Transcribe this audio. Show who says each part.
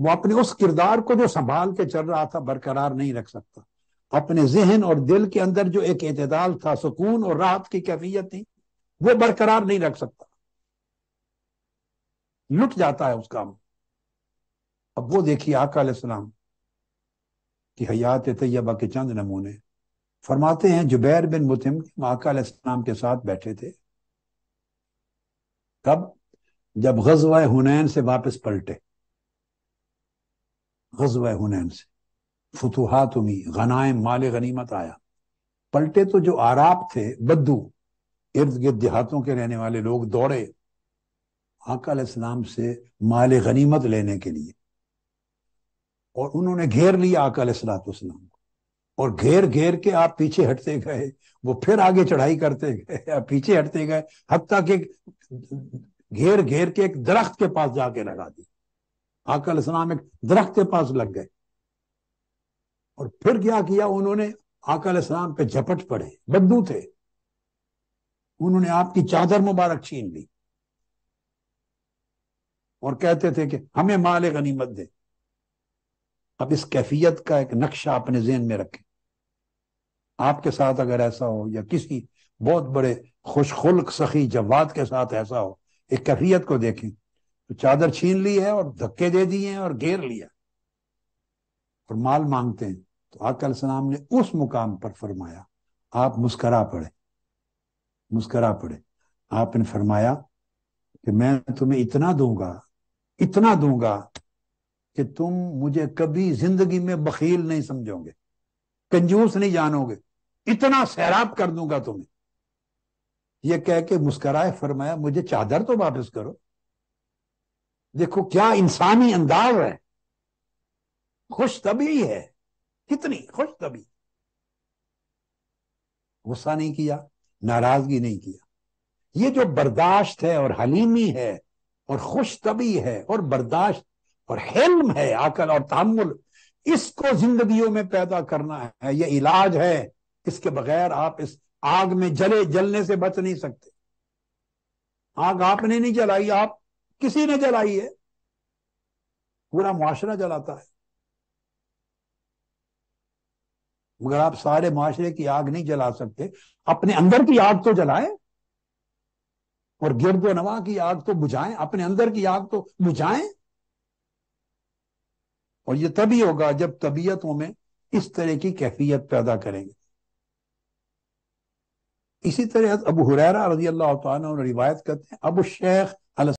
Speaker 1: वो अपने उस किरदार को जो संभाल के चल रहा था बरकरार नहीं रख सकता अपने जहन और दिल के अंदर जो एक एतदाल था सुकून और राहत की कैफियत थी वो बरकरार नहीं रख सकता लुट जाता है उस काम अब वो देखिए आकाम की हयात तैयबा के चंद नमूने फरमाते हैं जुबैर बिन मुतिम आकाम के साथ बैठे थे कब जब गजवा हुनैन से वापस पलटे गजब हुनैन से फतूहत उमी गनाए माल गनीमत आया पलटे तो जो आराब थे बद्दू इर्द गिर्द देहातों के रहने वाले लोग दौड़े आकाम से माल गनीमत लेने के लिए और उन्होंने घेर लिया इस्लाम को और घेर घेर के आप पीछे हटते गए वो फिर आगे चढ़ाई करते गए आप पीछे हटते गए हती के घेर घेर के एक दरख्त के पास जाके लगा दी आकल इस्लाम एक दरख्त के पास लग गए और फिर क्या किया उन्होंने आकल इस्लाम पे झपट पड़े बद्दू थे उन्होंने आपकी चादर मुबारक छीन ली और कहते थे कि हमें माल गनीमत दे अब इस कैफियत का एक नक्शा अपने जेन में रखें आपके साथ अगर ऐसा हो या किसी बहुत बड़े खुशखुल्क सखी जवाद के साथ ऐसा हो एक कैफियत को देखें तो चादर छीन ली है और धक्के दे दिए हैं और घेर लिया और माल मांगते हैं तो आकल सलाम ने उस मुकाम पर फरमाया आप मुस्करा पड़े मुस्करा पड़े आपने फरमाया कि मैं तुम्हें इतना दूंगा इतना दूंगा कि तुम मुझे कभी जिंदगी में बखील नहीं समझोगे कंजूस नहीं जानोगे इतना सैराब कर दूंगा तुम्हें यह कह के मुस्कराए फरमाया मुझे चादर तो वापस करो देखो क्या इंसानी अंदाज है खुश तभी है कितनी खुश तभी गुस्सा नहीं किया नाराजगी नहीं किया ये जो बर्दाश्त है और हलीमी है और खुश तभी है और बर्दाश्त और हेलम है अकल और तामुल इसको जिंदगियों में पैदा करना है ये इलाज है इसके बगैर आप इस आग में जले जलने से बच नहीं सकते आग आपने नहीं जलाई आप किसी ने जलाई है पूरा मुआरा जलाता है मगर आप सारे मुआरे की आग नहीं जला सकते अपने अंदर की आग तो जलाएं और गिरद नवा की आग तो बुझाएं अपने अंदर की आग तो बुझाएं और ये तभी होगा जब तबीयतों में इस तरह की कैफियत पैदा करेंगे इसी तरह अबू हुरैरा रजी अल्लाह रिवायत करते हैं अब शेख